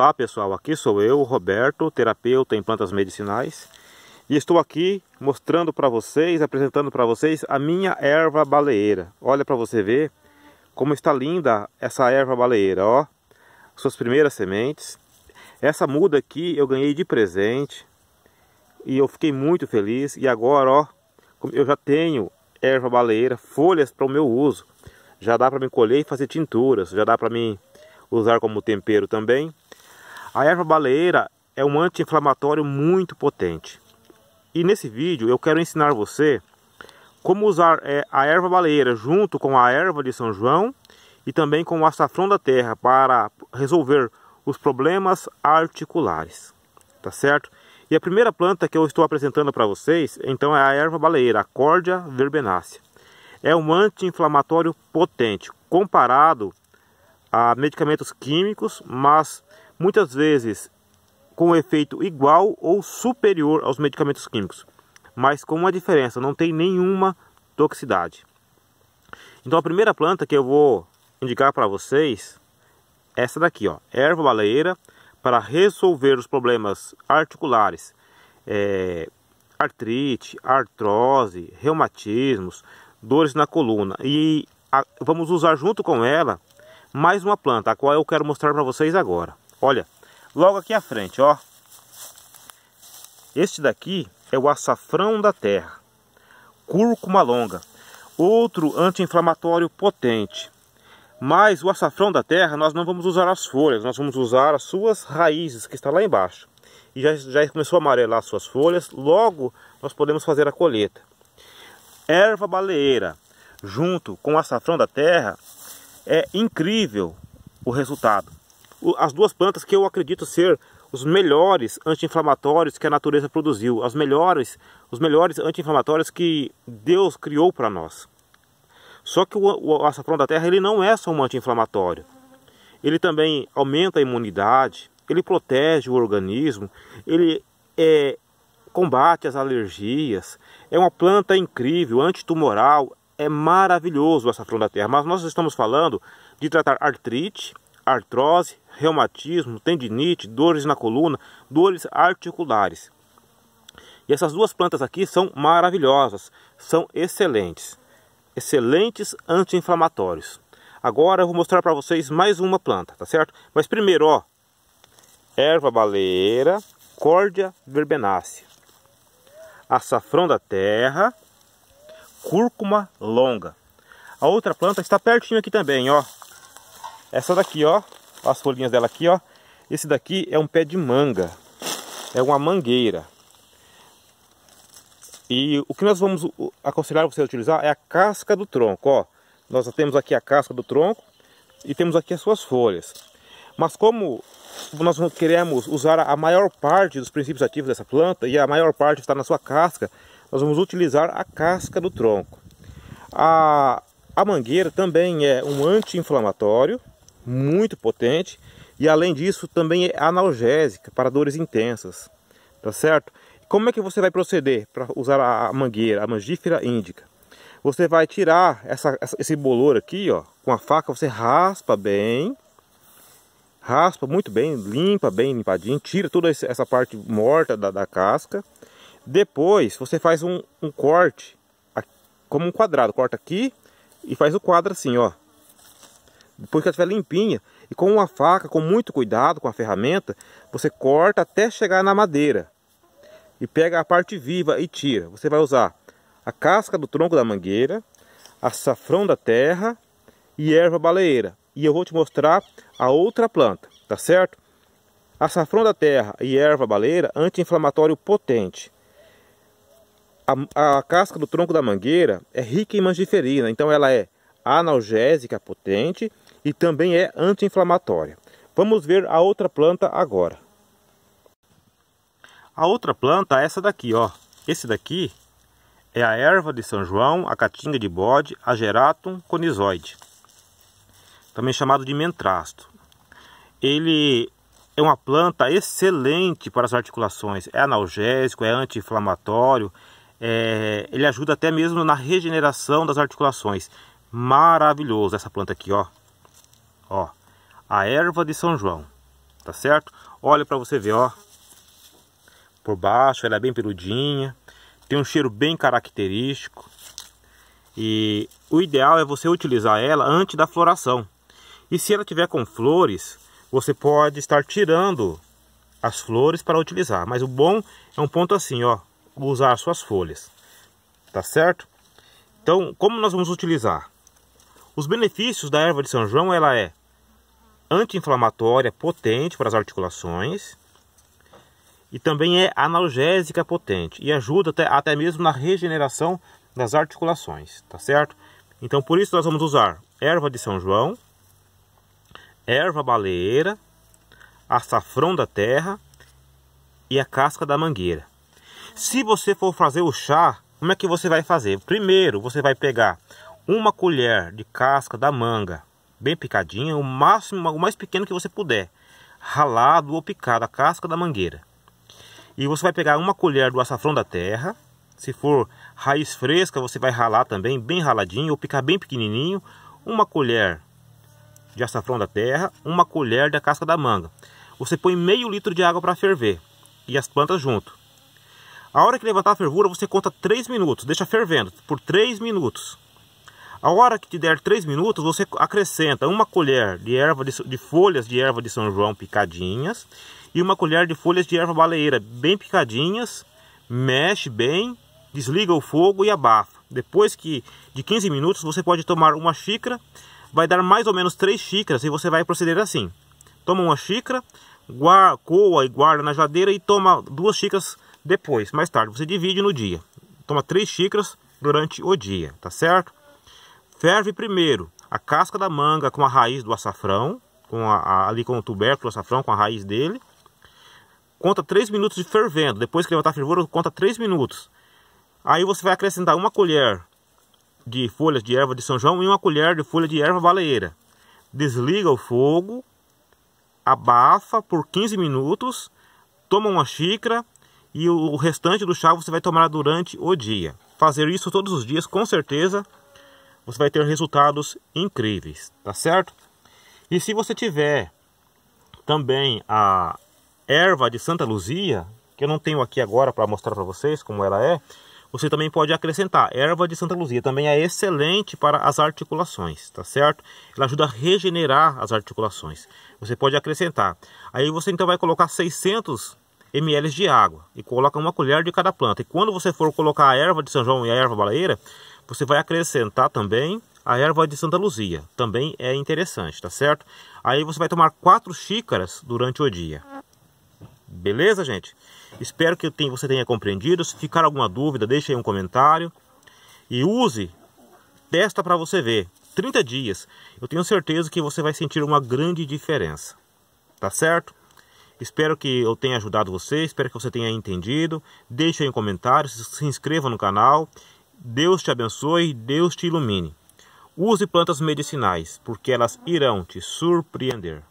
Olá pessoal, aqui sou eu, Roberto, terapeuta em plantas medicinais, e estou aqui mostrando para vocês, apresentando para vocês a minha erva baleeira. Olha para você ver como está linda essa erva baleeira, ó. Suas primeiras sementes. Essa muda aqui eu ganhei de presente e eu fiquei muito feliz e agora, ó, eu já tenho erva baleeira, folhas para o meu uso. Já dá para me colher e fazer tinturas, já dá para mim usar como tempero também. A erva baleeira é um anti-inflamatório muito potente. E nesse vídeo eu quero ensinar você como usar é, a erva baleeira junto com a erva de São João e também com o açafrão da terra para resolver os problemas articulares, tá certo? E a primeira planta que eu estou apresentando para vocês, então é a erva baleeira, a Cordia verbenácea. É um anti-inflamatório potente, comparado a medicamentos químicos, mas muitas vezes com um efeito igual ou superior aos medicamentos químicos, mas com uma diferença, não tem nenhuma toxicidade. Então a primeira planta que eu vou indicar para vocês é essa daqui, ó, erva baleeira para resolver os problemas articulares, é, artrite, artrose, reumatismos, dores na coluna. E a, vamos usar junto com ela mais uma planta, a qual eu quero mostrar para vocês agora. Olha, logo aqui à frente, ó. Este daqui é o açafrão da terra, cúrcuma longa, outro anti-inflamatório potente. Mas o açafrão da terra nós não vamos usar as folhas, nós vamos usar as suas raízes que está lá embaixo. E já, já começou a amarelar as suas folhas, logo nós podemos fazer a colheita. Erva baleeira, junto com o açafrão da terra, é incrível o resultado as duas plantas que eu acredito ser os melhores anti-inflamatórios que a natureza produziu, as melhores, os melhores anti-inflamatórios que Deus criou para nós. Só que o, o açafrão da terra ele não é só um anti-inflamatório. Ele também aumenta a imunidade, ele protege o organismo, ele é, combate as alergias. É uma planta incrível, antitumoral, é maravilhoso o açafrão da terra. Mas nós estamos falando de tratar artrite, artrose, reumatismo, tendinite, dores na coluna, dores articulares. E essas duas plantas aqui são maravilhosas, são excelentes, excelentes anti-inflamatórios. Agora eu vou mostrar para vocês mais uma planta, tá certo? Mas primeiro, ó, erva baleira córdia verbenácea, açafrão da terra, cúrcuma longa. A outra planta está pertinho aqui também, ó. Essa daqui, ó, as folhinhas dela aqui, ó. Esse daqui é um pé de manga, é uma mangueira. E o que nós vamos aconselhar você a utilizar é a casca do tronco, ó. Nós temos aqui a casca do tronco e temos aqui as suas folhas. Mas como nós queremos usar a maior parte dos princípios ativos dessa planta e a maior parte está na sua casca, nós vamos utilizar a casca do tronco. A, a mangueira também é um anti-inflamatório muito potente e além disso também é analgésica para dores intensas, tá certo? Como é que você vai proceder para usar a mangueira, a mangífera índica? Você vai tirar essa, esse bolor aqui, ó, com a faca você raspa bem, raspa muito bem, limpa bem, limpadinho, tira toda essa parte morta da, da casca. Depois você faz um, um corte, como um quadrado, corta aqui e faz o quadro assim, ó, depois que ela estiver limpinha, e com uma faca, com muito cuidado, com a ferramenta, você corta até chegar na madeira. E pega a parte viva e tira. Você vai usar a casca do tronco da mangueira, açafrão da terra e erva baleeira. E eu vou te mostrar a outra planta, tá certo? Açafrão da terra e erva baleeira, anti-inflamatório potente. A, a, casca do tronco da mangueira é rica em mangiferina, então ela é analgésica potente e também é anti-inflamatória. Vamos ver a outra planta agora. A outra planta é essa daqui, ó. Esse daqui é a erva de São João, a caatinga de bode, a geratum conizoide, também chamado de mentrasto. Ele é uma planta excelente para as articulações, é analgésico, é anti-inflamatório, é... ele ajuda até mesmo na regeneração das articulações. Maravilhoso essa planta aqui, ó. Ó, a erva de São João, tá certo? Olha para você ver, ó. Por baixo, ela é bem peludinha, tem um cheiro bem característico. E o ideal é você utilizar ela antes da floração. E se ela tiver com flores, você pode estar tirando as flores para utilizar. Mas o bom é um ponto assim, ó, usar suas folhas, tá certo? Então, como nós vamos utilizar? Os benefícios da erva de São João, ela é anti-inflamatória potente para as articulações e também é analgésica potente e ajuda até, até mesmo na regeneração das articulações, tá certo? Então por isso nós vamos usar erva de São João, erva baleeira, açafrão da terra e a casca da mangueira. Se você for fazer o chá, como é que você vai fazer? Primeiro você vai pegar uma colher de casca da manga, bem picadinha, o máximo, o mais pequeno que você puder, ralado ou picado, a casca da mangueira. E você vai pegar uma colher do açafrão da terra, se for raiz fresca, você vai ralar também, bem raladinho, ou picar bem pequenininho, uma colher de açafrão da terra, uma colher da casca da manga. Você põe meio litro de água para ferver e as plantas junto. A hora que levantar a fervura, você conta 3 minutos, deixa fervendo por 3 minutos. A hora que te der 3 minutos, você acrescenta uma colher de, erva de, de, folhas de erva de São João picadinhas e uma colher de folhas de erva baleeira bem picadinhas, mexe bem, desliga o fogo e abafa. Depois que de 15 minutos, você pode tomar uma xícara, vai dar mais ou menos 3 xícaras e você vai proceder assim. Toma uma xícara, guarda, coa e guarda na geladeira e toma duas xícaras depois, mais tarde. Você divide no dia. Toma três xícaras durante o dia, tá certo? Ferve primeiro a casca da manga com a raiz do açafrão, com a, a, ali com o tubérculo do açafrão, com a raiz dele. Conta 3 minutos de fervendo. Depois que levantar a fervura, conta 3 minutos. Aí você vai acrescentar uma colher de folhas de erva de São João e uma colher de folha de erva baleeira. Desliga o fogo, abafa por 15 minutos, toma uma xícara e o restante do chá você vai tomar durante o dia. Fazer isso todos os dias, com certeza, você vai ter resultados incríveis, tá certo? E se você tiver também a erva de Santa Luzia, que eu não tenho aqui agora para mostrar para vocês como ela é, você também pode acrescentar. Erva de Santa Luzia também é excelente para as articulações, tá certo? Ela ajuda a regenerar as articulações. Você pode acrescentar. Aí você então vai colocar 600 ml de água e coloca uma colher de cada planta. E quando você for colocar a erva de São João e a erva baleira você vai acrescentar também a erva de Santa Luzia, também é interessante, tá certo? Aí você vai tomar quatro xícaras durante o dia. Beleza, gente? Espero que você tenha compreendido. Se ficar alguma dúvida, deixe aí um comentário. E use, testa para você ver. 30 dias. Eu tenho certeza que você vai sentir uma grande diferença. Tá certo? Espero que eu tenha ajudado você, espero que você tenha entendido. Deixe aí um comentário, se inscreva no canal Deus te abençoe, Deus te ilumine. Use plantas medicinais, porque elas irão te surpreender.